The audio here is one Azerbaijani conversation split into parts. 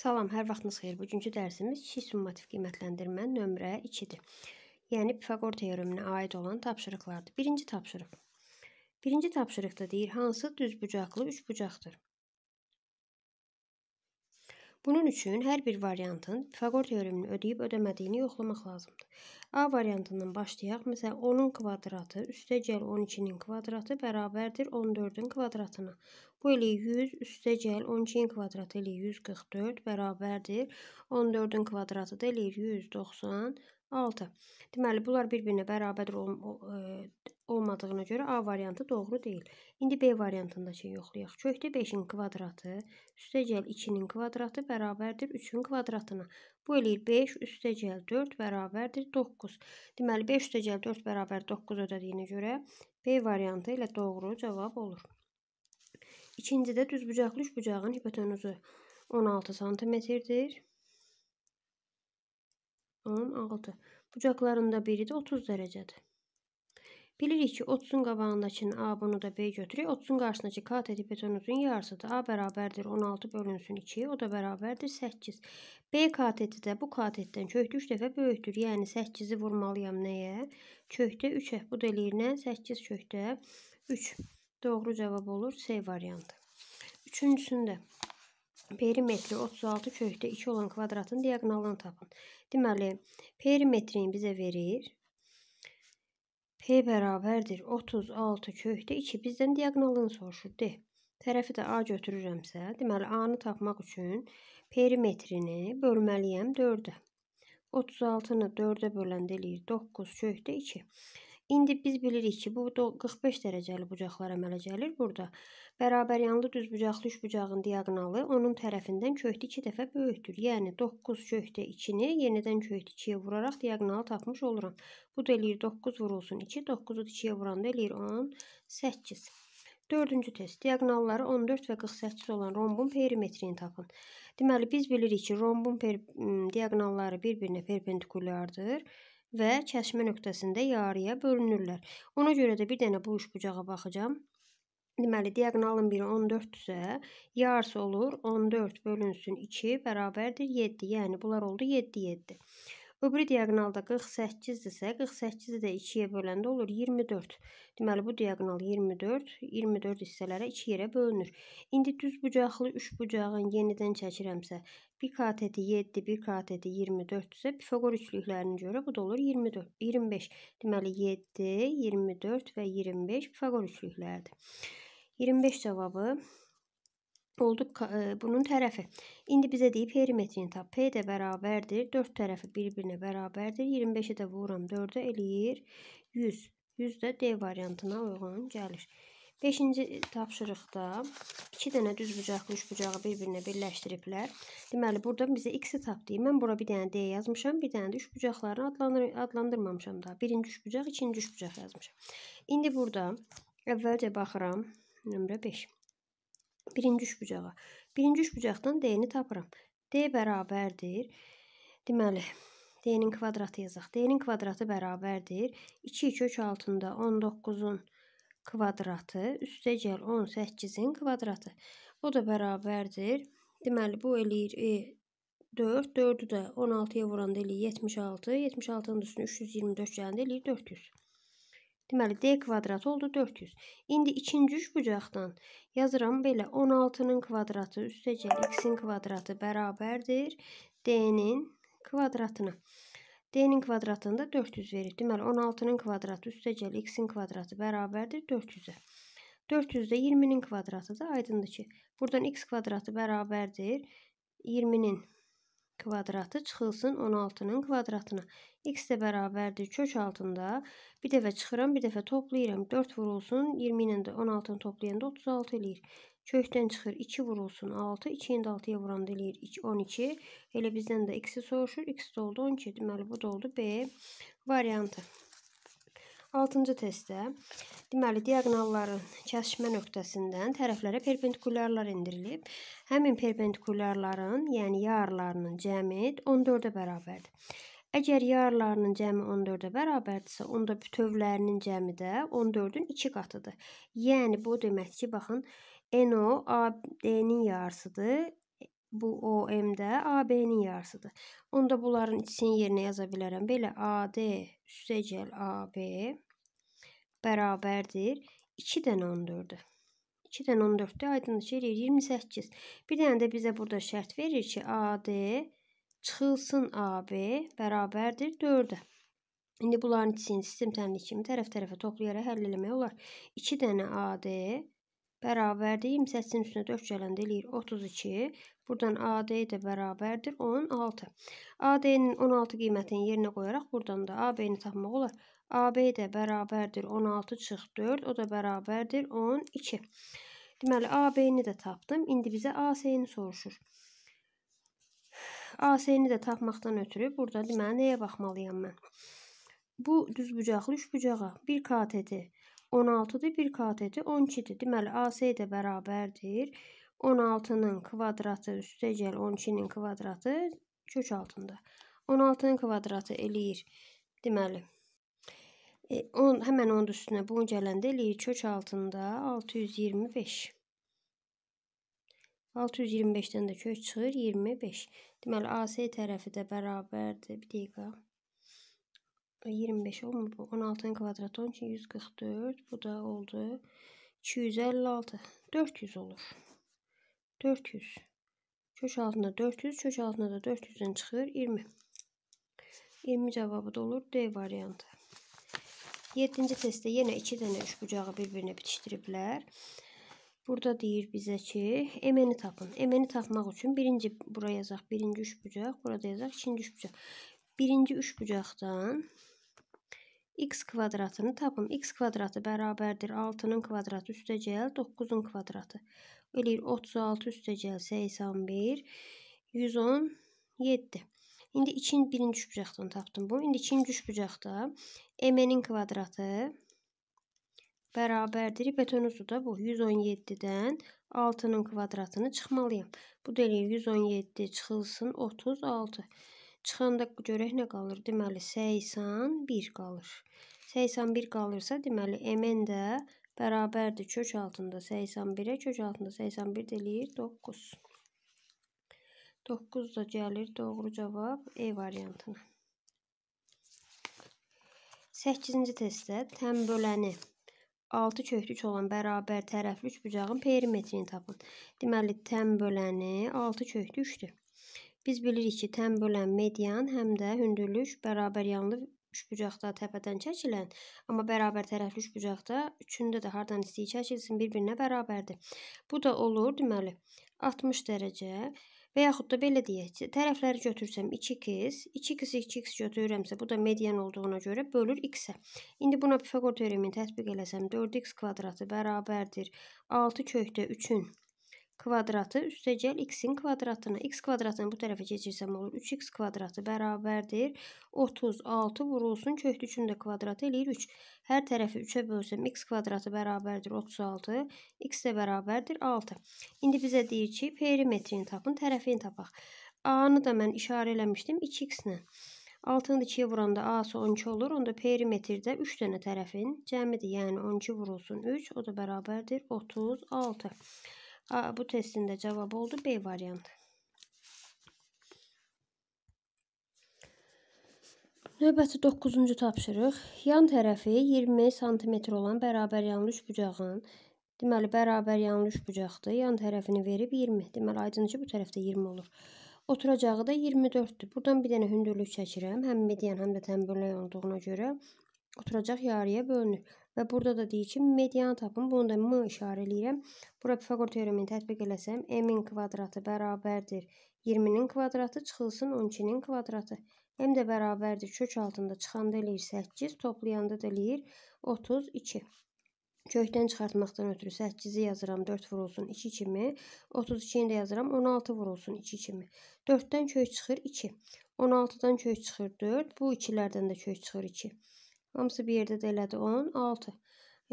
Salam, hər vaxtınız xeyir. Bugünkü dərsimiz şi summativ qiymətləndirmə nömrə 2-dir. Yəni Pifaqor teoreminə aid olan tapşırıqlardır. Birinci tapşırıq. Birinci tapşırıqda deyir, hansı düzbucaqlı üçbucaqdır? Bunun üçün hər bir variantın Pifaqor teoremini ödəyib ödəmədiyini yoxlamaq lazımdır. A variantından başlayaq. Məsələn, 10-un kvadratı üstəgəl 12-nin kvadratı bərabərdir 14-ün kvadratına. Bu elə 100 üstəgəl 12-nin kvadratı elə 144 bərabərdir 14-ün kvadratı da elə 196. Deməli, bunlar bir-birinə bərabərdir e, olmadığına görə A variantı doğru deyil. İndi B variantındakı yoxlayaq. Kökdə 5-in kvadratı üstəgəl 2-nin kvadratı bərabərdir 3-ün kvadratına. Bu eləyir 5 üstəgəl 4 bərabərdir 9. Deməli 5 üstəgəl 4 bərabər 9 ödədiyinə görə B variantı ilə doğru cavab olur. İkincidə düzbucaqlı üçbucağın hipotenuzu 16 santimetrdir. 16. Bucaqlarında biri də 30 dərəcədir. Bilirik ki, 30-un qabağındakının A bunu da B götürək. 30-un qarşısındakı kat edib betonuzun yarısıdır. A bərabərdir 16 bölünsün 2, o da bərabərdir 8. B kat edi də bu kat eddən köhtü 3 dəfə böyükdür. Yəni 8-i vurmalıyam nəyə? Köhtə 3 əh, bu da eləyir nə? 8 köhtə 3. Doğru cavab olur C variantı. Üçüncüsündə perimetri 36 köhtə 2 olan kvadratın diaqnalını tapın. Deməli, perimetrin bizə verir P bərabərdir 36 kökdə 2 bizdən diagonalını soruşur. D. Tərəfi də A götürürəmsə, deməli A-nı tapmaq üçün perimetrini bölməliyəm 4-ə. 36-nı 4-ə böləndə eləyir 9 kökdə 2. İndi biz bilirik ki, bu 45 dərəcəli bucaqlar əmələ gəlir burada. Bərabəryanlı düz bucaqlı üçbucağın diaqonalı onun tərəfindən köhtə 2 dəfə böyükdür. Yəni 9 köhtə 2-ni yenidən köhtə 2-yə vuraraq diaqonalı tapmış oluram. Bu da eləyir 9 vurulsun 2, 9-u 2-yə vuranda eləyir 18. Dördüncü test. Diaqonalları 14 və 48 olan rombun perimetrini tapın. Deməli, biz bilirik ki, rombun per diaqonalları bir-birinə perpendikulyardır və kəşmə nöqtəsində yarıya bölünürlər. Ona görə də bir dənə boş bucağa baxacağım. Deməli, diagonalın biri 14-dürsə, yarısı olur 14 bölünsün 2 bərabərdir 7. Yəni, bunlar oldu 7, 7. Bu biri diagonalda 48-dirsə, 48-i də 2-yə böləndə olur 24. Deməli, bu diagonal 24, 24 hissələrə 2 yerə bölünür. İndi düz bucaqlı 3 bucağın yenidən çəkirəmsə, 1 kateti 7, 1 kateti 24-dürsə, Pifagor üçlüklərini görə bu da olur 24, 25. Deməli, 7, 24 və 25 Pifagor üçlüklərdir. 25 cavabı olduq bunun tərəfi. İndi bizə deyib perimetrini tap. P də bərabərdir. 4 tərəfi bir-birinə bərabərdir. 25-i də vururam 4-ə eləyir 100. 100 də D variantına uyğun gəlir. 5-ci tapşırıqda 2 dənə düz bucaqlı üç bucağı bir-birinə birləşdiriblər. Deməli, burada bizə x-i tapdı. Mən bura bir dənə D yazmışam, bir dənə də üç bucaqlarını adlandır adlandırmamışam da. Birinci üç bucaq, ikinci üç bucaq yazmışam. İndi burada əvvəlcə baxıram nömrə 5 birinci üç bucağa. Birinci üç bucaqdan D-ni tapıram. D bərabərdir. Deməli, D-nin kvadratı yazaq. D-nin kvadratı bərabərdir. 2, 2 kök altında 19-un kvadratı, üstə gəl 18-in kvadratı. O da bərabərdir. Deməli, bu eləyir E 4, 4-ü də 16-ya vuranda eləyir 76, 76-nın üstünə 324 gələndə eləyir 400. Deməli d kvadratı oldu 400. İndi ikinci üçbucaqdan yazıram belə 16-nın kvadratı üstəgəl x-in kvadratı bərabərdir d-nin kvadratına. D-nin kvadratında 400 verir. Deməli 16-nın kvadratı üstəgəl x-in kvadratı bərabərdir 400-ə. 400-də 20-nin kvadratı da aydındır ki, buradan x kvadratı bərabərdir 20-nin kvadratı çıxılsın 16-nın kvadratına. X də bərabərdir kök altında. Bir dəfə çıxıram, bir dəfə toplayıram. 4 vurulsun, 20 ilə də 16-nı toplayanda 36 eləyir. Kökdən çıxır 2 vurulsun 6, 2 indi 6-ya vuranda eləyir 2, 12. Elə bizdən də x-i soruşur, x də oldu 12, deməli bu da oldu B variantı. Altıncı testdə deməli diaqonalların kəsişmə nöqtəsindən tərəflərə perpendikulyarlar endirilib. Həmin perpendikulyarların, yəni yarlarının cəmi 14-ə bərabərdir. Əgər yarlarının cəmi 14-ə bərabərdirsə, onda bütövlərinin cəmi də 14-ün 2 qatıdır. Yəni bu deməkdir ki, baxın, NO AD-nin yarısıdır. Bu OM-də AB-nin yarısıdır. Onda bunların ikisinin yerinə yaza bilərəm. Belə AD üstəgəl AB bərabərdir 2 dənə 14-ə. 2 dənə 14-də aydındır ki, 28. Bir dənə də bizə burada şərt verir ki, AD çıxılsın AB bərabərdir 4-ə. İndi bunların ikisini sistem tənliyi kimi tərəf-tərəfə toplayaraq həll eləmək olar. 2 dənə AD bərabərdir. 28-in üstünə 4 gələndə eləyir 32. Buradan AD də bərabərdir 16. AD-nin 16 qiymətini yerinə qoyaraq buradan da AB-ni tapmaq olar. AB də bərabərdir 16 çıx 4, o da bərabərdir 12. Deməli AB-ni də tapdım. İndi bizə AC-ni soruşur. AC-ni də tapmaqdan ötürü burada deməli nəyə baxmalıyam mən? Bu düzbucaqlı üçbucağa 1 KT-dir. 16-dır, 1 KT-dir, 12-dir. Deməli, AC də bərabərdir. 16-nın kvadratı üstəgəl 12-nin kvadratı kök altında. 16-nın kvadratı eləyir. Deməli, e, on, həmən onun üstünə bunu gələndə eləyir kök altında 625. 625-dən də kök çıxır 25. Deməli, AC tərəfi də bərabərdir. Bir dəqiqə da 25 olmur bu. 16-nın kvadratı onun üçün 144. Bu da oldu 256. 400 olur. 400. Köş altında 400, köş altında da 400-dən çıxır 20. 20 cavabı da olur D variantı. 7-ci testdə yenə 2 dənə üçbucağı bir-birinə bitişdiriblər. Burada deyir bizə ki, MN-i tapın. MN-i tapmaq üçün birinci bura yazaq, birinci üçbucaq, burada yazaq ikinci üçbucaq. Birinci üçbucaqdan x kvadratını tapın. x kvadratı bərabərdir 6-nın kvadratı üstəcəl 9-un kvadratı. Eləyir 36 üstəcəl 81, 117. İndi 2-nin birinci şübcaqdan tapdım bunu. İndi ikinci şübcaqda m-nin kvadratı bərabərdir. Betonuzu da bu 117-dən 6-nın kvadratını çıxmalıyam. Bu da eləyir 117 çıxılsın 36. 36. Çıxanda görək nə qalır? Deməli 81 qalır. 81 qalırsa, deməli MN də bərabərdir kök altında 81-ə, kök altında 81 eləyir 9. 9 da gəlir doğru cavab E variantına. 8-ci testdə təm böləni 6 köklük olan bərabər tərəfli üçbucağın perimetrini tapın. Deməli təm böləni 6 köklükdür. Biz bilirik ki, tən bölən median həm də hündürlük bərabər yanlı üçbucaqda təpədən çəkilən, amma bərabər tərəfli üçbucaqda üçündə də hardan istəyir çəkilsin, bir-birinə bərabərdir. Bu da olur, deməli, 60 dərəcə və yaxud da belə deyək, tərəfləri götürsəm 2x, 2x 2x götürürəmsə, bu da median olduğuna görə bölür x-ə. İndi buna Pifaqor teoremini tətbiq eləsəm, 4x kvadratı bərabərdir 6 kökdə 3-ün kvadratı üstəgəl x-in kvadratını. x kvadratını bu tərəfə keçirsəm olur. 3x kvadratı bərabərdir. 36 vurulsun. Köht 3-ün də kvadratı eləyir 3. Hər tərəfi 3-ə bölsəm x kvadratı bərabərdir 36. x də bərabərdir 6. İndi bizə deyir ki, perimetrini tapın, tərəfini tapaq. A-nı da mən işarə eləmişdim 2x-lə. 6-nı 2-yə vuranda A-sı 12 olur. Onda perimetrdə 3 dənə tərəfin cəmidir. Yəni 12 vurulsun 3. O da bərabərdir 36. Aa, bu testin de cevabı oldu B varyantı. Növbəti 9-cu tapşırıq. Yan tərəfi 20 sm olan bərabəryanlı üçbucağın, deməli bərabəryanlı üçbucaqdır. Yan tərəfini verib 20. Deməli aydıncı bu tərəfdə 20 olur. Oturacağı da 24-dür. Buradan bir dənə hündürlük çəkirəm. Həm median, həm də tənbəllik olduğuna görə oturacaq yarıya bölünür. Və burada da deyir ki, medianı tapın. Bunu da m işarə eləyirəm. Bura Pifaqor teoremini tətbiq eləsəm, m-in kvadratı bərabərdir 20-nin kvadratı, çıxılsın 12-nin kvadratı. M də bərabərdir kök altında çıxanda eləyir 8, toplayanda da eləyir 32. Kökdən çıxartmaqdan ötürü 8-i yazıram 4 vurulsun 2 kimi, 32-ni də yazıram 16 vurulsun 2 kimi. 4-dən kök çıxır 2. 16-dan kök çıxır 4, bu 2-lərdən də kök çıxır 2. Hamısı bir yerdə də elədi 16.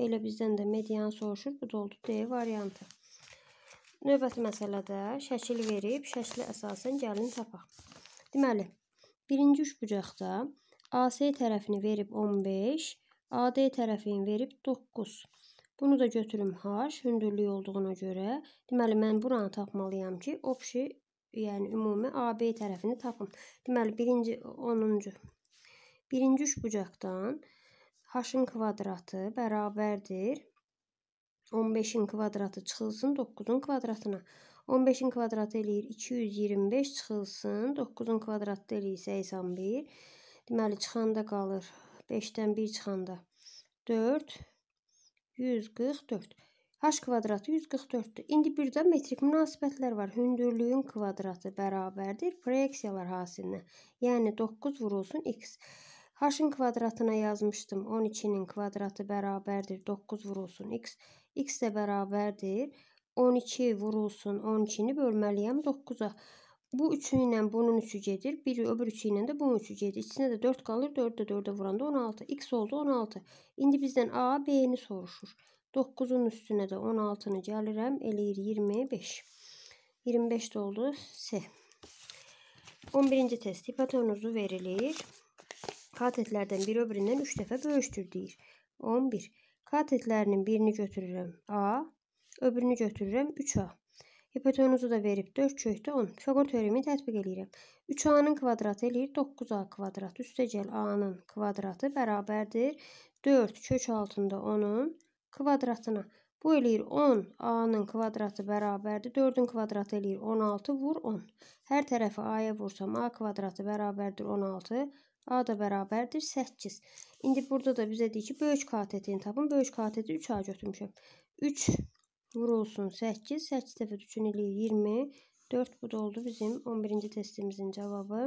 Elə bizdən də medianı soruşur. Bu da oldu D variantı. Növbəti məsələdə şəkil verib şəkli əsasən gəlin tapaq. Deməli, birinci üç bucaqda AC tərəfini verib 15, AD tərəfini verib 9. Bunu da götürüm H, hündürlük olduğuna görə. Deməli, mən buranı tapmalıyam ki, opşi, yəni ümumi AB tərəfini tapım. Deməli, birinci, 10-cu. Birinci üç bucaqdan h-ın kvadratı bərabərdir 15-in kvadratı çıxılsın 9-un kvadratına. 15-in kvadratı eləyir 225 çıxılsın 9-un kvadratı eləyir 81. Deməli çıxanda qalır 5-dən 1 çıxanda 4 144. H kvadratı 144-dür. İndi bir də metrik münasibətlər var. Hündürlüyün kvadratı bərabərdir. Proyeksiyalar hasilinə. Yəni 9 vurulsun x. H'ın kvadratına yazmıştım. 12'nin kvadratı beraberdir. 9 vurulsun x. x de beraberdir. 12 vurulsun 12'ni bölməliyəm 9-a. Bu üçü ilə bunun üçü gedir. Biri öbür üçü ilə də bunun üçü gedir. İçində də 4 qalır. 4-də 4 vuranda 16. X oldu 16. İndi bizdən A, B-ni soruşur. 9'un un üstünə də 16-nı gəlirəm. Eləyir 25. 25 də oldu S. 11-ci test. Hipotenuzu verilir. katetlərdən biri öbüründən 3 dəfə böyükdür deyir. 11. Katetlərinin birini götürürəm A, öbürünü götürürəm 3A. Hipotenuzu da verib 4 kökdə 10. Pifaqor teoremini tətbiq eləyirəm. 3A-nın kvadratı eləyir 9A kvadrat. Üstə gəl A-nın kvadratı bərabərdir 4 kök altında 10-un kvadratına. Bu eləyir 10, A-nın kvadratı bərabərdir. 4-ün kvadratı eləyir 16, vur 10. Hər tərəfi A-ya vursam, A kvadratı bərabərdir 16, A da bərabərdir 8. İndi burada da bizə deyir ki, böyük katetini tapın. Böyük kateti 3A götürmüşəm. 3 vurulsun 8. 8 dəfə 3-ün eləyir 20. 4 bu da oldu bizim 11-ci testimizin cavabı.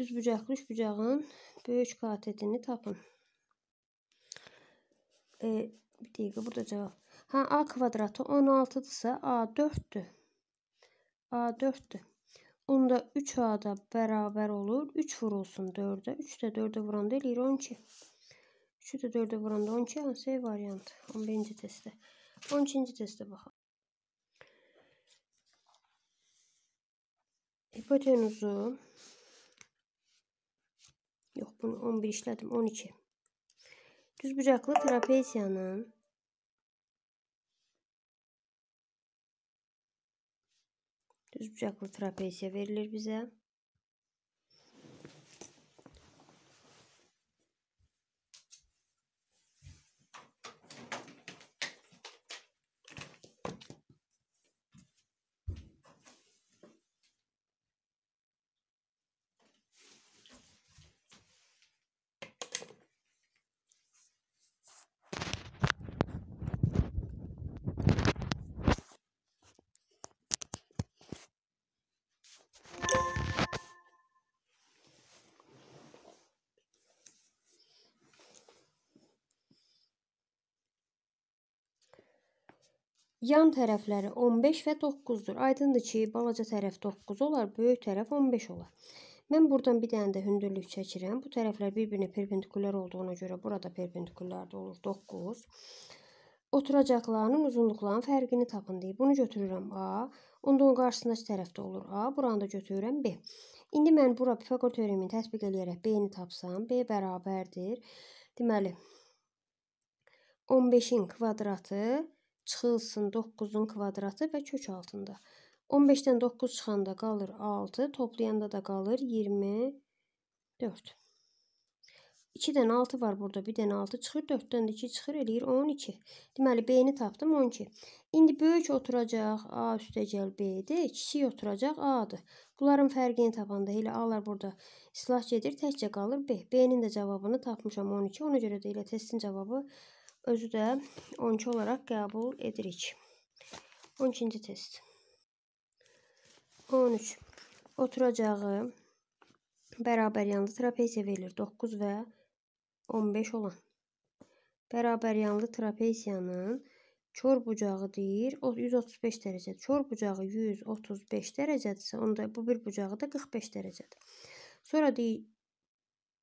Düz bucaqlı bucağın böyük katetini tapın. E, bir dəqiqə burada cavab. Ha A kvadratı 16-dırsa A 4-dür. A 4-dür. Bunda 3A da bərabər olur. 3 vurulsun 4-ə. 3 də 4-ə vuranda eləyir 12. 3-ü də 4-ə vuranda 12. Hansı variant? 11-ci testdə. 12-ci testdə baxaq. Hipotenuzu Yox, bunu 11 işlədim. 12. Düzbucaqlı trapeziyanın Düz bıçaklı trapezye verilir bize. Yan tərəfləri 15 və 9-dur. Aydındır ki, balaca tərəf 9 olar, böyük tərəf 15 olar. Mən buradan bir dənə də hündürlük çəkirəm. Bu tərəflər bir-birinə perpendikulyar olduğuna görə burada perpendikulyarda olur 9. Oturacaqlarının uzunluqlarının fərqini tapın deyib. Bunu götürürəm A. Onda onun qarşısındakı tərəfdə olur A. Buranı da götürürəm B. İndi mən bura Pifaqor teoremini tətbiq eləyərək B-ni tapsam, B bərabərdir. Deməli, 15-in kvadratı çıxılsın 9-un kvadratı və kök altında. 15-dən 9 çıxanda qalır 6, toplayanda da qalır 24. 2-dən 6 var burada, 1-dən 6 çıxır, 4-dən 2 çıxır, eləyir 12. Deməli, B-ni tapdım 12. İndi böyük oturacaq A üstəgəl B-dir, kiçik oturacaq A-dır. Bunların fərqini tapanda elə A-lar burada islah gedir, təkcə qalır B. B-nin də cavabını tapmışam 12, ona görə də elə testin cavabı 12 özü də 12 olaraq qəbul edirik. 12-ci test. 13. Oturacağı bərabər yanlı trapesiya verilir. 9 və 15 olan. Bərabər yanlı trapesiyanın kör bucağı deyir 135 dərəcədir. Kör bucağı 135 dərəcədirsə, onda bu bir bucağı da 45 dərəcədir. Sonra deyir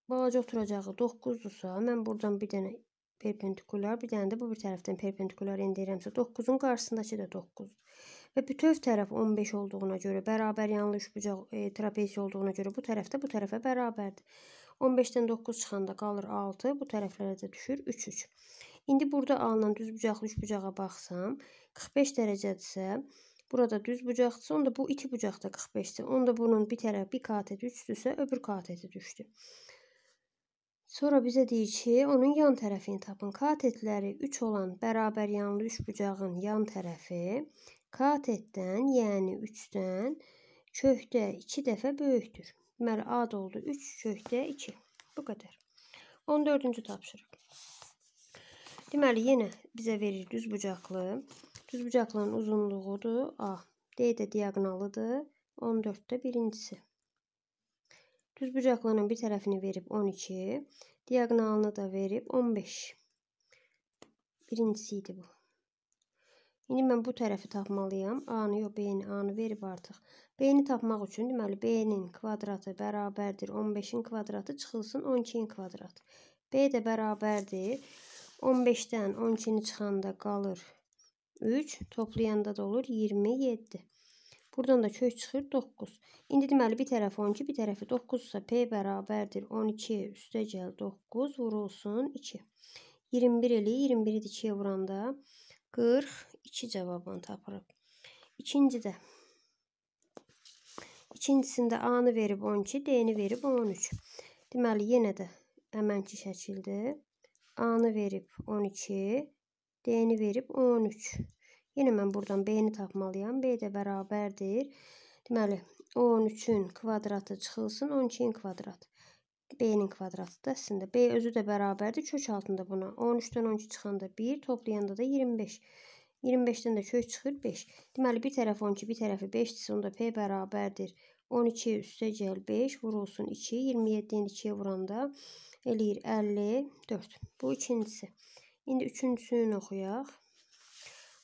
balaca oturacağı 9-dursa, mən buradan bir dənə perpendikulyar. Bir dənə də bu bir tərəfdən perpendikulyar indi edirəmsə 9-un qarşısındakı da 9-dur. Və bütöv tərəf 15 olduğuna görə, bərabər yanlı üçbucaq e, trapesiya olduğuna görə bu tərəfdə bu tərəfə bərabərdir. 15-dən 9 çıxanda qalır 6, bu tərəflərə də düşür 3 3. İndi burada alınan düz bucaqlı üçbucağa baxsam, 45 dərəcədirsə, burada düz bucaqdırsa, onda bu iki bucaq da 45-dir. Onda bunun bir tərəfi bir katet 3-dürsə, öbür kateti düşdü. Sonra bizə deyir ki, onun yan tərəfini tapın. Katetləri 3 olan bərabər yanlı üçbucağın yan tərəfi katetdən, yəni 3-dən kökdə 2 dəfə böyükdür. Deməli A da oldu 3 kökdə 2. Bu qədər. 14-cü tapşırıq. Deməli yenə bizə verir düzbucaqlı. Düzbucaqların uzunluğudur A. D də diaqnalıdır. 14-də birincisi. Düz bucaqlının bir tərəfini verib 12, diaqonalını da verib 15. Birincisi idi bu. İndi mən bu tərəfi tapmalıyam. A-nı yox, B-ni, A-nı verib artıq. B-ni tapmaq üçün deməli B-nin kvadratı bərabərdir 15-in kvadratı çıxılsın 12-in kvadratı. B də bərabərdir 15-dən 12-ni çıxanda qalır 3, toplayanda da olur 27. Buradan da kök çıxır 9. İndi deməli bir tərəfi 12, bir tərəfi 9 isə P bərabərdir 12 üstəgəl 9 vurulsun 2. 21 eli 21-i 2-yə vuranda 42 cavabını tapırıq. İkincidə İkincisində A-nı verib 12, D-ni verib 13. Deməli yenə də əmənki şəkildir. A-nı verib 12, D-ni verib 13. Yenə mən buradan B-ni tapmalıyam. B də bərabərdir. Deməli, 13-ün kvadratı çıxılsın, 12-in kvadratı. B-nin kvadratı da əslində. B özü də bərabərdir kök altında buna. 13-dən 12 çıxanda 1, toplayanda da 25. 25-dən də kök çıxır 5. Deməli, bir tərəfi 12, bir tərəfi 5-dirsə, onda P bərabərdir. 12 üstə gəl 5, vurulsun 2, 27-dən 2-yə vuranda eləyir 54. Bu ikincisi. İndi üçüncüsünü oxuyaq.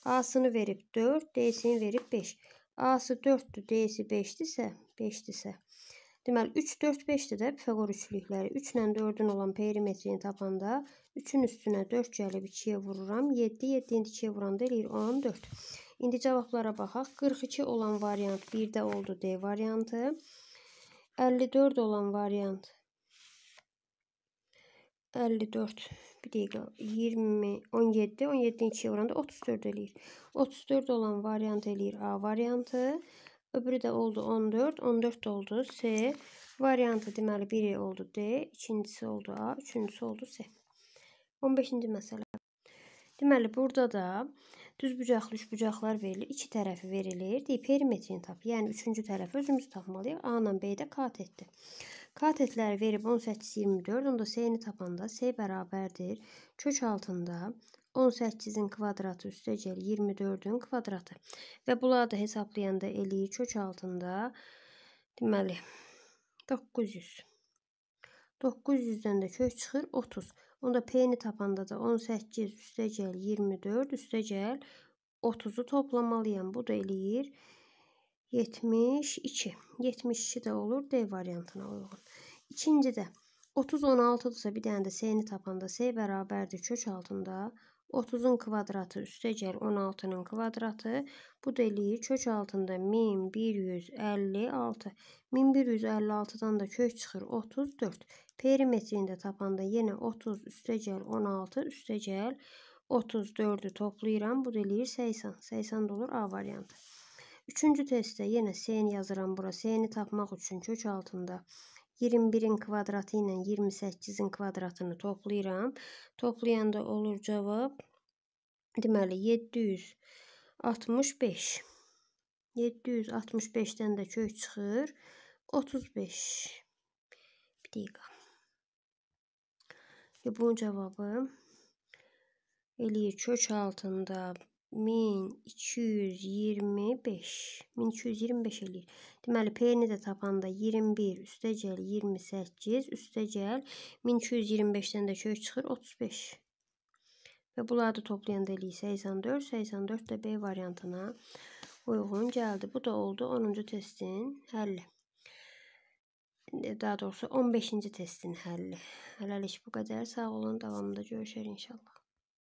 A-sını verib 4, D-sini verib 5. A-sı 4-dür, D-si 5-dirsə, 5-dirsə. Deməli, 3, 4, 5-dir də Pifagor üçlükləri. 3 ilə 4-ün olan perimetrini tapanda 3-ün üstünə 4 gəlib 2-yə vururam. 7, 7-nin 2-yə vuranda eləyir 14. İndi cavablara baxaq. 42 olan variant 1-də oldu D variantı. 54 olan variant 54 bir dəqiqə 20 17 17-ni 2-yə vuranda 34 eləyir. 34 olan variant eləyir A variantı. Öbürü də oldu 14, 14 də oldu C. Variantı deməli biri oldu D, ikincisi oldu A, üçüncüsü oldu C. 15-ci məsələ. Deməli burada da düz bucaqlı üç bucaqlar verilir. İki tərəfi verilir. Deyir perimetrini tap. Yəni üçüncü tərəfi özümüz tapmalıyıq. A ilə B-də kat etdi. K tətləri verib 18, 24. Onda S-ni tapanda S bərabərdir. Kök altında 18-in kvadratı üstəcəl 24-ün kvadratı. Və bunları da hesablayanda eləyir kök altında. Deməli, 900. 900-dən də kök çıxır 30. Onda P-ni tapanda da 18 üstəcəl 24 üstəcəl 30-u toplamalıyam. Bu da eləyir 24. 72. 72 də olur D variantına uyğun. İkincidə 30 16-dırsa bir dənə də C-ni tapanda C bərabərdir kök altında 30-un kvadratı üstə gəl 16-nın kvadratı. Bu da eləyir kök altında 1156. 1156-dan da kök çıxır 34. Perimetrini də tapanda yenə 30 üstə gəl 16 üstə gəl 34-ü toplayıram. Bu da eləyir 80. 80 olur A variantı. Üçüncü testdə yenə seni yazıram bura. Seni tapmaq üçün kök altında 21-in kvadratı ilə 28-in kvadratını toplayıram. Toplayanda olur cavab deməli 765. 765-dən də kök çıxır 35. Bir dəqiqə. Və bunun cavabı eləyir kök altında 1225. 1225 eləyir. Deməli, P-ni də tapanda 21 üstəcəl 28 üstəcəl 1225-dən də kök çıxır 35. Və bunları da toplayanda eləyir 84. 84 də B variantına uyğun gəldi. Bu da oldu 10-cu testin həlli. Daha doğrusu 15-ci testin həlli. Hələlik bu qədər. Sağ olun. Davamında görüşər inşallah.